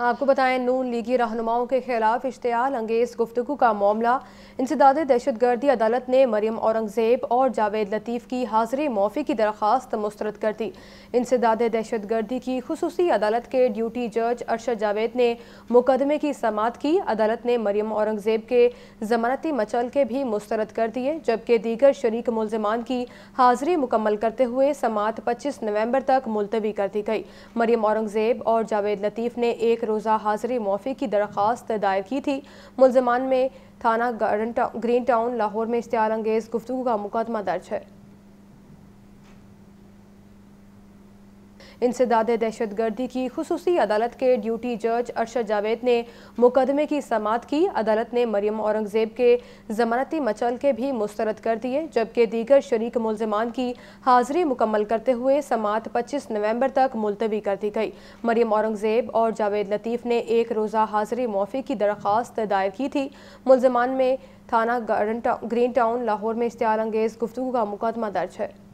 आपको बताएं नून लीगी रहनुमाओं के खिलाफ इश्तियाल अंगेज गुफ्तु का मामला इंसदाद दहशत गर्दी अदालत ने मरियम औरंगजेब और जावेद लतीफ़ की हाज़री मौफी की दरख्वास्त मुस्तरद कर दी इंसदाद दहशत गर्दी की खसूसी अदालत के ड्यूटी जज अरशद जावेद ने मुकदमे की समात की अदालत ने मरियम औरंगजेब के जमानती मचल के भी मुस्रद कर दिए जबकि दीगर शरीक मुलजमान की हाजिरी मुकम्मल करते हुए समात पच्चीस नवम्बर तक मुलतवी कर दी गई मरियम औरंगजेब और जावेद लतीफ़ ने एक रोज़ा हाजिरी मुआफ़ी की दरख्वास्त दायर की थी मुलजमान में थाना ग्रीन टाउन लाहौर में इश्तारंगेज़ अंगेज़ गुफ्तु का मुकदमा दर्ज है इंसदाद दहशत गर्दी की खसूसी अदालत के ड्यूटी जज अरशद जावेद ने मुकदमे की समात की अदालत ने मरियम औरंगजेब के जमानती मचल के भी मुस्तरद कर दिए जबकि दीगर शरीक मुलजमान की हाजिरी मुकम्मल करते हुए समात पच्चीस नवम्बर तक मुलतवी कर दी गई मरियम औरंगजेब और जावेद लतीफ़ ने एक रोज़ा हाजिरी मुआफ़ी की दरख्वास्त दायर की थी मुलजमान में थाना ग्रीन टाउन लाहौर में इश्तारंगेज अंगेज़ गुफ्तु का मुकदमा दर्ज है